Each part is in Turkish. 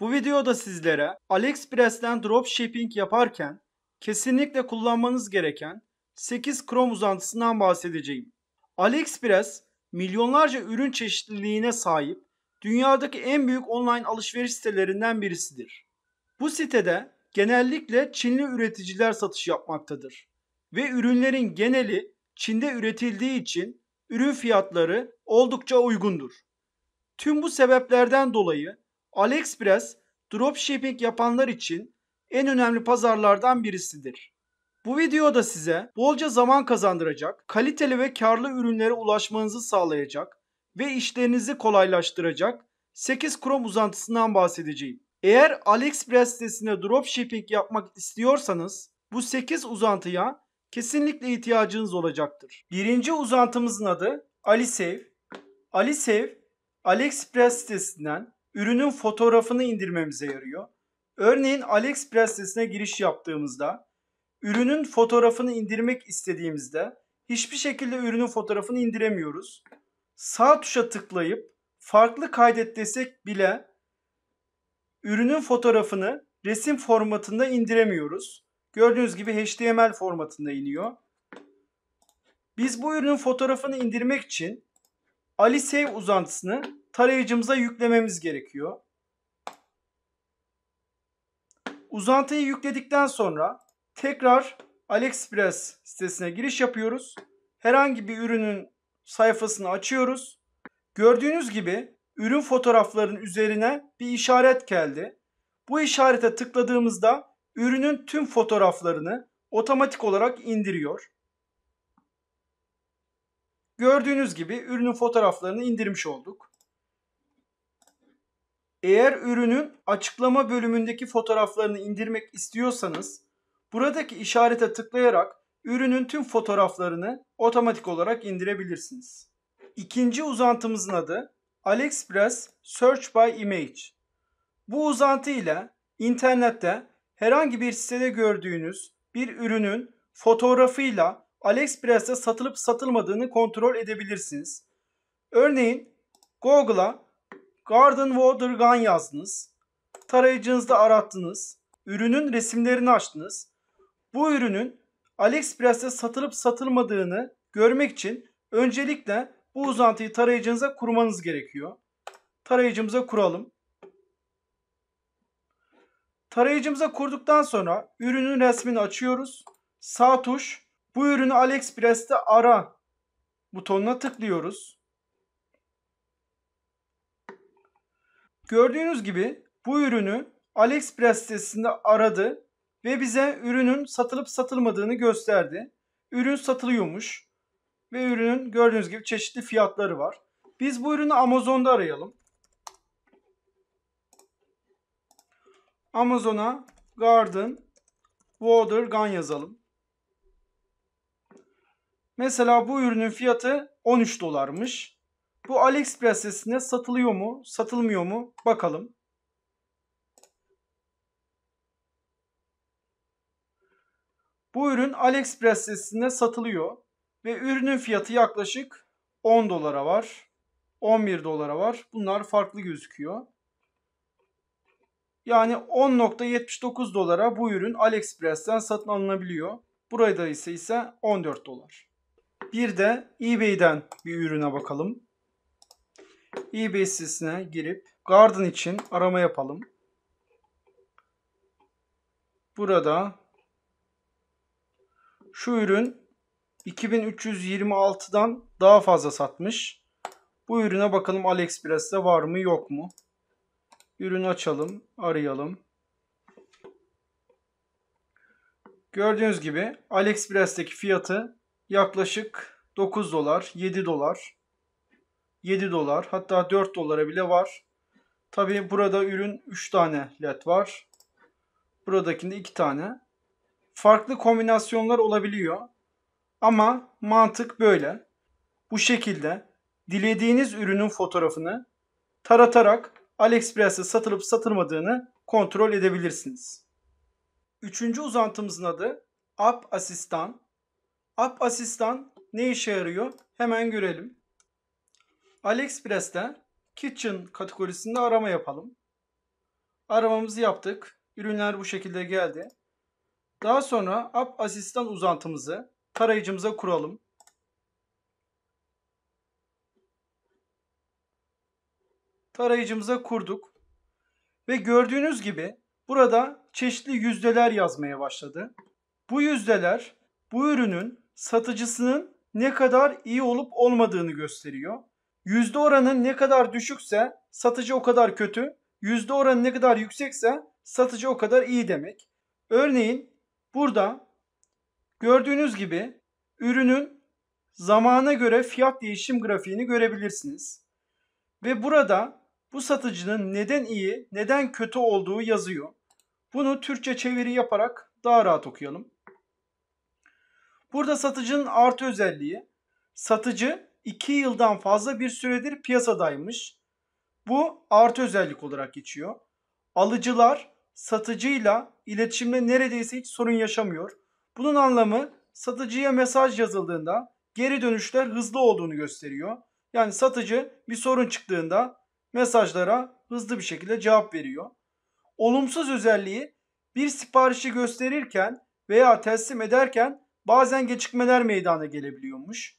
Bu videoda sizlere AliExpress'ten dropshipping yaparken kesinlikle kullanmanız gereken 8 Chrome uzantısından bahsedeceğim. AliExpress milyonlarca ürün çeşitliliğine sahip dünyadaki en büyük online alışveriş sitelerinden birisidir. Bu sitede genellikle Çinli üreticiler satış yapmaktadır ve ürünlerin geneli Çin'de üretildiği için ürün fiyatları oldukça uygundur. Tüm bu sebeplerden dolayı AliExpress dropshipping yapanlar için en önemli pazarlardan birisidir. Bu videoda size bolca zaman kazandıracak, kaliteli ve karlı ürünlere ulaşmanızı sağlayacak ve işlerinizi kolaylaştıracak 8 Chrome uzantısından bahsedeceğim. Eğer AliExpress sitesine dropshipping yapmak istiyorsanız bu 8 uzantıya kesinlikle ihtiyacınız olacaktır. Birinci uzantımızın adı AliSave. AliSave AliExpress sitesinden ürünün fotoğrafını indirmemize yarıyor. Örneğin AliExpress sitesine giriş yaptığımızda ürünün fotoğrafını indirmek istediğimizde hiçbir şekilde ürünün fotoğrafını indiremiyoruz. Sağ tuşa tıklayıp farklı kaydet desek bile ürünün fotoğrafını resim formatında indiremiyoruz. Gördüğünüz gibi HTML formatında iniyor. Biz bu ürünün fotoğrafını indirmek için AliSave uzantısını tarayıcımıza yüklememiz gerekiyor. Uzantıyı yükledikten sonra tekrar AliExpress sitesine giriş yapıyoruz. Herhangi bir ürünün sayfasını açıyoruz. Gördüğünüz gibi ürün fotoğraflarının üzerine bir işaret geldi. Bu işarete tıkladığımızda ürünün tüm fotoğraflarını otomatik olarak indiriyor. Gördüğünüz gibi ürünün fotoğraflarını indirmiş olduk. Eğer ürünün açıklama bölümündeki fotoğraflarını indirmek istiyorsanız buradaki işarete tıklayarak ürünün tüm fotoğraflarını otomatik olarak indirebilirsiniz. İkinci uzantımızın adı AliExpress Search by Image. Bu uzantı ile internette herhangi bir sitede gördüğünüz bir ürünün fotoğrafıyla AliExpress'te satılıp satılmadığını kontrol edebilirsiniz. Örneğin Google'a Garden Water Gun yazdınız. Tarayıcınızda arattınız. Ürünün resimlerini açtınız. Bu ürünün AliExpress'te satılıp satılmadığını görmek için öncelikle bu uzantıyı tarayıcınıza kurmanız gerekiyor. Tarayıcımıza kuralım. Tarayıcımıza kurduktan sonra ürünün resmini açıyoruz. Sağ tuş bu ürünü AliExpress'te ara butonuna tıklıyoruz. Gördüğünüz gibi bu ürünü AliExpress sitesinde aradı ve bize ürünün satılıp satılmadığını gösterdi. Ürün satılıyormuş ve ürünün gördüğünüz gibi çeşitli fiyatları var. Biz bu ürünü Amazon'da arayalım. Amazon'a Garden Water Gun yazalım. Mesela bu ürünün fiyatı 13 dolarmış. Bu AliExpress sitesinde satılıyor mu, satılmıyor mu bakalım. Bu ürün AliExpress sitesinde satılıyor ve ürünün fiyatı yaklaşık 10 dolara var. 11 dolara var. Bunlar farklı gözüküyor. Yani 10.79 dolara bu ürün AliExpress'ten satın alınabiliyor. Burada ise ise 14 dolar. Bir de eBay'den bir ürüne bakalım eBay sitesine girip garden için arama yapalım. Burada şu ürün 2326'dan daha fazla satmış. Bu ürüne bakalım AliExpress'te var mı yok mu? Ürünü açalım, arayalım. Gördüğünüz gibi AliExpress'teki fiyatı yaklaşık 9 dolar, 7 dolar. 7 dolar hatta 4 dolara bile var. Tabi burada ürün 3 tane led var. Buradakinde 2 tane. Farklı kombinasyonlar olabiliyor. Ama mantık böyle. Bu şekilde dilediğiniz ürünün fotoğrafını taratarak AliExpress'te satılıp satılmadığını kontrol edebilirsiniz. Üçüncü uzantımızın adı App Asistan. App Asistan ne işe yarıyor? Hemen görelim. AliExpress'ten kitchen kategorisinde arama yapalım. Aramamızı yaptık. Ürünler bu şekilde geldi. Daha sonra App Asistan uzantımızı tarayıcımıza kuralım. Tarayıcımıza kurduk. Ve gördüğünüz gibi burada çeşitli yüzdeler yazmaya başladı. Bu yüzdeler bu ürünün satıcısının ne kadar iyi olup olmadığını gösteriyor. Yüzde oranın ne kadar düşükse satıcı o kadar kötü. Yüzde oranı ne kadar yüksekse satıcı o kadar iyi demek. Örneğin burada gördüğünüz gibi ürünün zamana göre fiyat değişim grafiğini görebilirsiniz. Ve burada bu satıcının neden iyi, neden kötü olduğu yazıyor. Bunu Türkçe çeviri yaparak daha rahat okuyalım. Burada satıcının artı özelliği satıcı 2 yıldan fazla bir süredir piyasadaymış. Bu artı özellik olarak geçiyor. Alıcılar satıcıyla iletişimde neredeyse hiç sorun yaşamıyor. Bunun anlamı satıcıya mesaj yazıldığında geri dönüşler hızlı olduğunu gösteriyor. Yani satıcı bir sorun çıktığında mesajlara hızlı bir şekilde cevap veriyor. Olumsuz özelliği bir siparişi gösterirken veya teslim ederken bazen gecikmeler meydana gelebiliyormuş.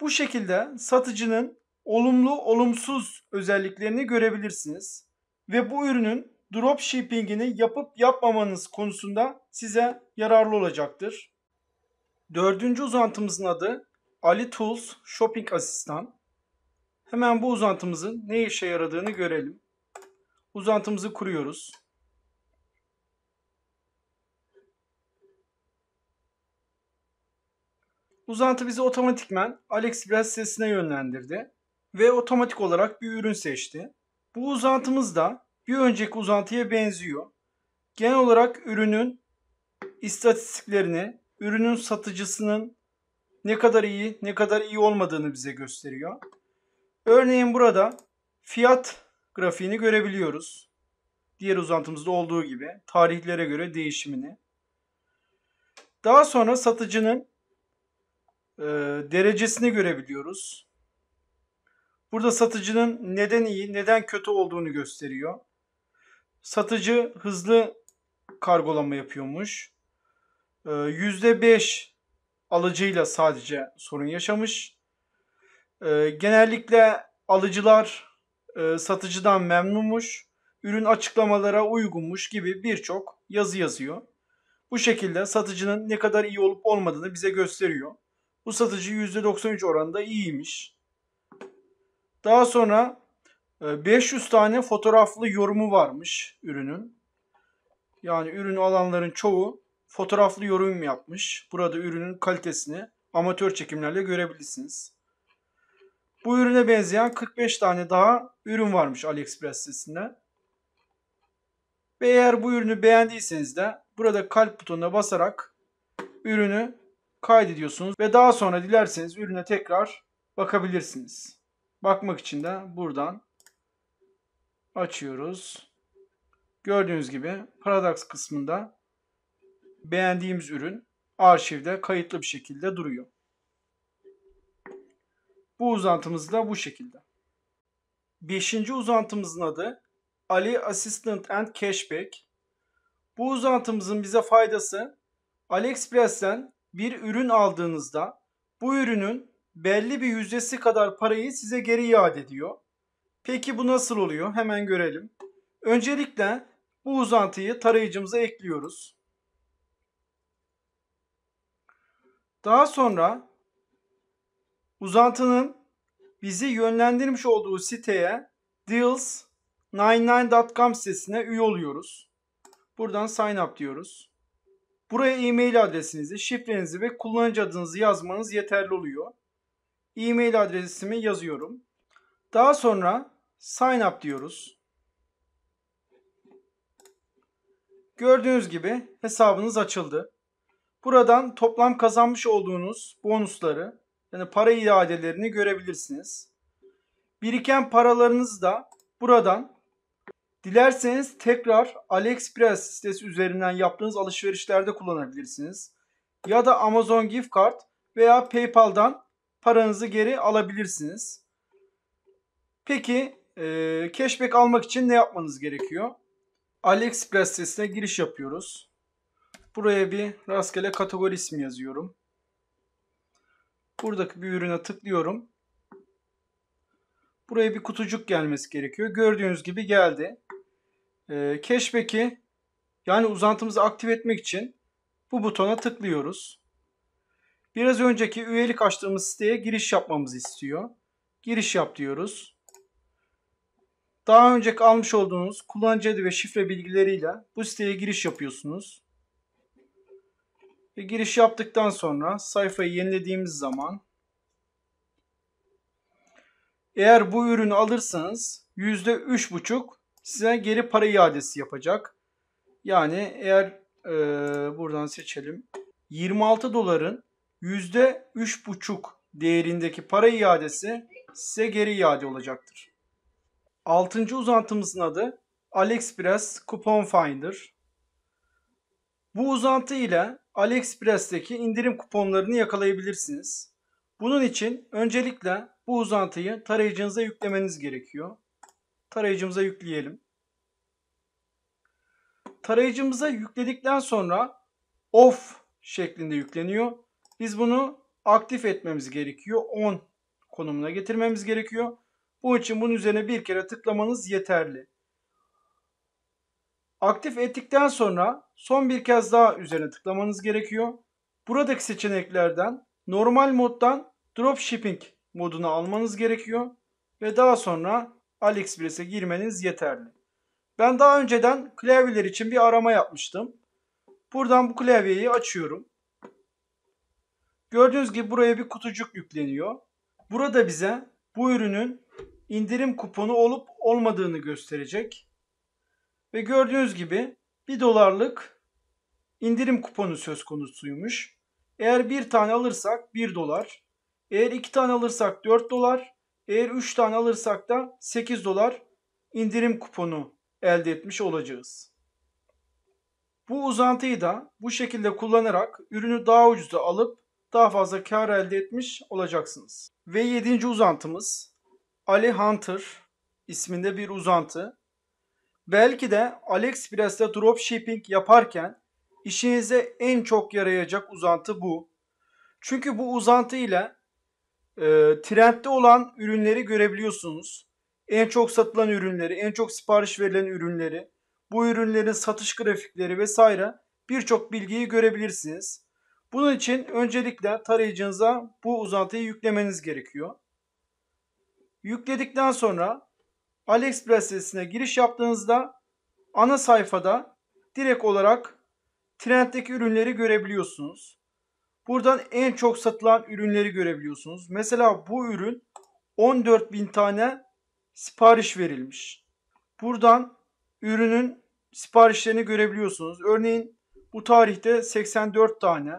Bu şekilde satıcının olumlu olumsuz özelliklerini görebilirsiniz ve bu ürünün drop shippingini yapıp yapmamanız konusunda size yararlı olacaktır. Dördüncü uzantımızın adı Ali Tools Shopping Asistan. Hemen bu uzantımızın ne işe yaradığını görelim. Uzantımızı kuruyoruz. Uzantı bizi otomatikmen AliExpress sitesine yönlendirdi ve otomatik olarak bir ürün seçti. Bu uzantımız da bir önceki uzantıya benziyor. Genel olarak ürünün istatistiklerini, ürünün satıcısının ne kadar iyi, ne kadar iyi olmadığını bize gösteriyor. Örneğin burada fiyat grafiğini görebiliyoruz. Diğer uzantımızda olduğu gibi tarihlere göre değişimini. Daha sonra satıcının e, derecesini görebiliyoruz. Burada satıcının neden iyi, neden kötü olduğunu gösteriyor. Satıcı hızlı kargolama yapıyormuş. E, %5 alıcıyla sadece sorun yaşamış. E, genellikle alıcılar e, satıcıdan memnunmuş, ürün açıklamalara uygunmuş gibi birçok yazı yazıyor. Bu şekilde satıcının ne kadar iyi olup olmadığını bize gösteriyor. Bu satıcı %93 oranında iyiymiş. Daha sonra 500 e, tane fotoğraflı yorumu varmış ürünün. Yani ürünü alanların çoğu fotoğraflı yorum yapmış. Burada ürünün kalitesini amatör çekimlerle görebilirsiniz. Bu ürüne benzeyen 45 tane daha ürün varmış AliExpress sitesinde. Ve eğer bu ürünü beğendiyseniz de burada kalp butonuna basarak ürünü kaydediyorsunuz ve daha sonra dilerseniz ürüne tekrar bakabilirsiniz. Bakmak için de buradan açıyoruz. Gördüğünüz gibi Paradox kısmında beğendiğimiz ürün arşivde kayıtlı bir şekilde duruyor. Bu uzantımız da bu şekilde. Beşinci uzantımızın adı Ali Assistant and Cashback. Bu uzantımızın bize faydası AliExpress'ten bir ürün aldığınızda bu ürünün belli bir yüzdesi kadar parayı size geri iade ediyor. Peki bu nasıl oluyor? Hemen görelim. Öncelikle bu uzantıyı tarayıcımıza ekliyoruz. Daha sonra uzantının bizi yönlendirmiş olduğu siteye deals99.com sitesine üye oluyoruz. Buradan sign up diyoruz. Buraya e-mail adresinizi, şifrenizi ve kullanıcı adınızı yazmanız yeterli oluyor. E-mail adresimi yazıyorum. Daha sonra sign up diyoruz. Gördüğünüz gibi hesabınız açıldı. Buradan toplam kazanmış olduğunuz bonusları yani para iadelerini görebilirsiniz. Biriken paralarınızı da buradan Dilerseniz tekrar AliExpress sitesi üzerinden yaptığınız alışverişlerde kullanabilirsiniz. Ya da Amazon Gift Card veya PayPal'dan paranızı geri alabilirsiniz. Peki e, cashback almak için ne yapmanız gerekiyor? AliExpress sitesine giriş yapıyoruz. Buraya bir rastgele kategori ismi yazıyorum. Buradaki bir ürüne tıklıyorum. Buraya bir kutucuk gelmesi gerekiyor. Gördüğünüz gibi geldi. E, cashback'i yani uzantımızı aktif etmek için bu butona tıklıyoruz. Biraz önceki üyelik açtığımız siteye giriş yapmamızı istiyor. Giriş yap diyoruz. Daha önceki almış olduğunuz kullanıcı adı ve şifre bilgileriyle bu siteye giriş yapıyorsunuz. Ve giriş yaptıktan sonra sayfayı yenilediğimiz zaman eğer bu ürünü alırsanız %3,5 size geri para iadesi yapacak. Yani eğer e, buradan seçelim. 26 doların %3,5 değerindeki para iadesi size geri iade olacaktır. 6. uzantımızın adı AliExpress Coupon Finder. Bu uzantı ile AliExpress'teki indirim kuponlarını yakalayabilirsiniz. Bunun için öncelikle bu uzantıyı tarayıcınıza yüklemeniz gerekiyor tarayıcımıza yükleyelim. Tarayıcımıza yükledikten sonra off şeklinde yükleniyor. Biz bunu aktif etmemiz gerekiyor. On konumuna getirmemiz gerekiyor. Bunun için bunun üzerine bir kere tıklamanız yeterli. Aktif ettikten sonra son bir kez daha üzerine tıklamanız gerekiyor. Buradaki seçeneklerden normal moddan drop shipping moduna almanız gerekiyor ve daha sonra AliExpress'e girmeniz yeterli. Ben daha önceden klavyeler için bir arama yapmıştım. Buradan bu klavyeyi açıyorum. Gördüğünüz gibi buraya bir kutucuk yükleniyor. Burada bize bu ürünün indirim kuponu olup olmadığını gösterecek. Ve gördüğünüz gibi 1 dolarlık indirim kuponu söz konusuymuş. Eğer bir tane alırsak 1 dolar. Eğer iki tane alırsak 4 dolar. Eğer 3 tane alırsak da 8 dolar indirim kuponu elde etmiş olacağız. Bu uzantıyı da bu şekilde kullanarak ürünü daha ucuza alıp daha fazla kar elde etmiş olacaksınız. Ve 7. uzantımız Ali Hunter isminde bir uzantı. Belki de AliExpress'te dropshipping yaparken işinize en çok yarayacak uzantı bu. Çünkü bu uzantı ile e, trendde olan ürünleri görebiliyorsunuz. En çok satılan ürünleri, en çok sipariş verilen ürünleri, bu ürünlerin satış grafikleri vesaire birçok bilgiyi görebilirsiniz. Bunun için öncelikle tarayıcınıza bu uzantıyı yüklemeniz gerekiyor. Yükledikten sonra AliExpress sitesine giriş yaptığınızda ana sayfada direkt olarak trenddeki ürünleri görebiliyorsunuz. Buradan en çok satılan ürünleri görebiliyorsunuz. Mesela bu ürün 14.000 tane sipariş verilmiş. Buradan ürünün siparişlerini görebiliyorsunuz. Örneğin bu tarihte 84 tane,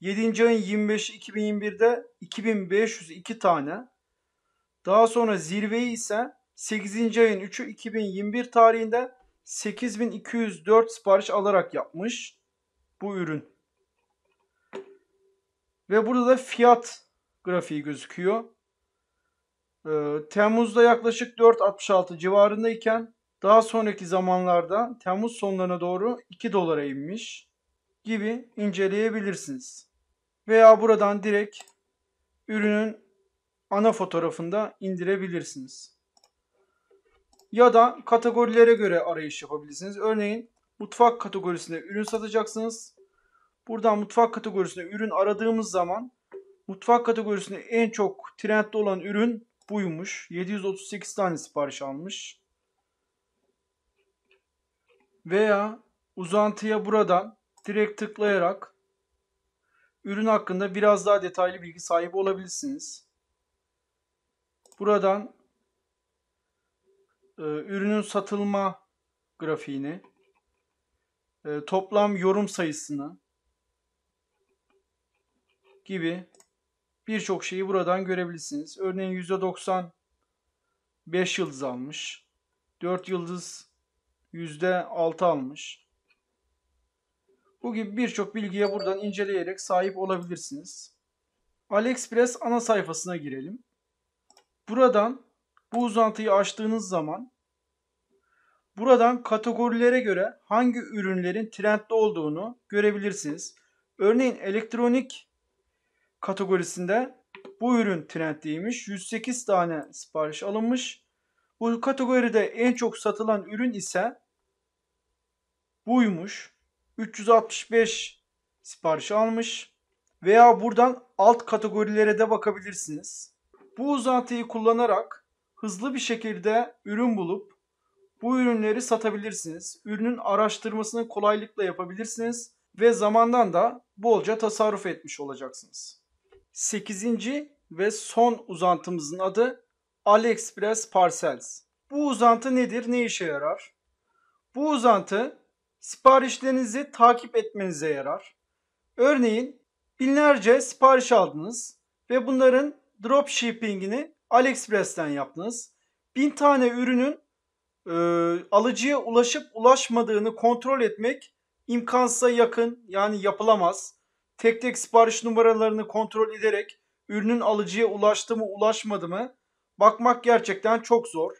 7. ayın 25'i 2021'de 2502 tane. Daha sonra zirveyi ise 8. ayın 3'ü 2021 tarihinde 8204 sipariş alarak yapmış bu ürün. Ve burada da fiyat grafiği gözüküyor. Ee, Temmuz'da yaklaşık 4.66 civarındayken daha sonraki zamanlarda Temmuz sonlarına doğru 2 dolara inmiş gibi inceleyebilirsiniz. Veya buradan direkt ürünün ana fotoğrafında indirebilirsiniz. Ya da kategorilere göre arayış yapabilirsiniz. Örneğin mutfak kategorisinde ürün satacaksınız. Buradan mutfak kategorisine ürün aradığımız zaman mutfak kategorisinde en çok trendde olan ürün buymuş. 738 tane sipariş almış. Veya uzantıya buradan direkt tıklayarak ürün hakkında biraz daha detaylı bilgi sahibi olabilirsiniz. Buradan e, ürünün satılma grafiğini, e, toplam yorum sayısını, gibi birçok şeyi buradan görebilirsiniz. Örneğin %90 5 yıldız almış. 4 yıldız %6 almış. Bu gibi birçok bilgiye buradan inceleyerek sahip olabilirsiniz. AliExpress ana sayfasına girelim. Buradan bu uzantıyı açtığınız zaman buradan kategorilere göre hangi ürünlerin trendli olduğunu görebilirsiniz. Örneğin elektronik kategorisinde bu ürün trendliymiş. 108 tane sipariş alınmış. Bu kategoride en çok satılan ürün ise buymuş. 365 sipariş almış. Veya buradan alt kategorilere de bakabilirsiniz. Bu uzantıyı kullanarak hızlı bir şekilde ürün bulup bu ürünleri satabilirsiniz. Ürünün araştırmasını kolaylıkla yapabilirsiniz ve zamandan da bolca tasarruf etmiş olacaksınız. 8. ve son uzantımızın adı AliExpress Parcels. Bu uzantı nedir? Ne işe yarar? Bu uzantı siparişlerinizi takip etmenize yarar. Örneğin binlerce sipariş aldınız ve bunların drop shippingini AliExpress'ten yaptınız. Bin tane ürünün e, alıcıya ulaşıp ulaşmadığını kontrol etmek imkansıza yakın yani yapılamaz tek tek sipariş numaralarını kontrol ederek ürünün alıcıya ulaştı mı ulaşmadı mı bakmak gerçekten çok zor.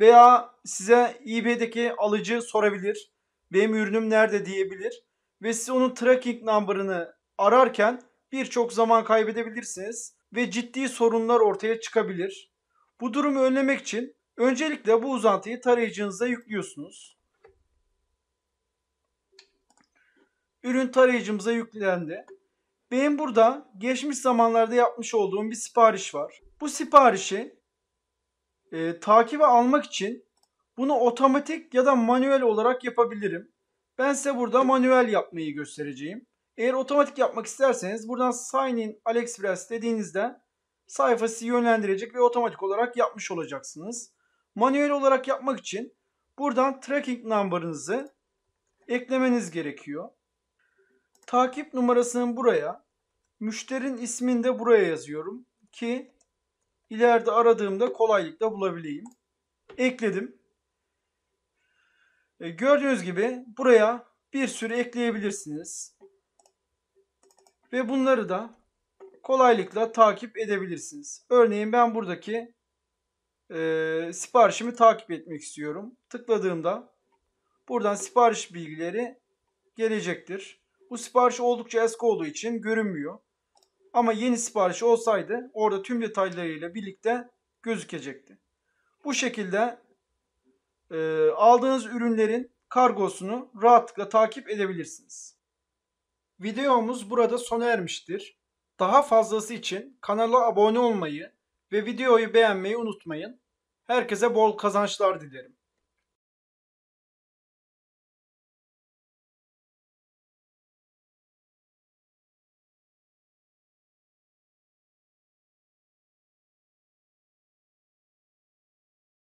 Veya size eBay'deki alıcı sorabilir. Benim ürünüm nerede diyebilir. Ve siz onun tracking number'ını ararken birçok zaman kaybedebilirsiniz ve ciddi sorunlar ortaya çıkabilir. Bu durumu önlemek için öncelikle bu uzantıyı tarayıcınıza yüklüyorsunuz. ürün tarayıcımıza yüklendi. Benim burada geçmiş zamanlarda yapmış olduğum bir sipariş var. Bu siparişi e, takibe almak için bunu otomatik ya da manuel olarak yapabilirim. Ben size burada manuel yapmayı göstereceğim. Eğer otomatik yapmak isterseniz buradan Sign in AliExpress dediğinizde sayfa sizi yönlendirecek ve otomatik olarak yapmış olacaksınız. Manuel olarak yapmak için buradan tracking number'ınızı eklemeniz gerekiyor takip numarasını buraya, müşterin ismini de buraya yazıyorum ki ileride aradığımda kolaylıkla bulabileyim. Ekledim. E, gördüğünüz gibi buraya bir sürü ekleyebilirsiniz. Ve bunları da kolaylıkla takip edebilirsiniz. Örneğin ben buradaki e, siparişimi takip etmek istiyorum. Tıkladığımda buradan sipariş bilgileri gelecektir. Bu sipariş oldukça eski olduğu için görünmüyor. Ama yeni sipariş olsaydı orada tüm detaylarıyla birlikte gözükecekti. Bu şekilde e, aldığınız ürünlerin kargosunu rahatlıkla takip edebilirsiniz. Videomuz burada sona ermiştir. Daha fazlası için kanala abone olmayı ve videoyu beğenmeyi unutmayın. Herkese bol kazançlar dilerim.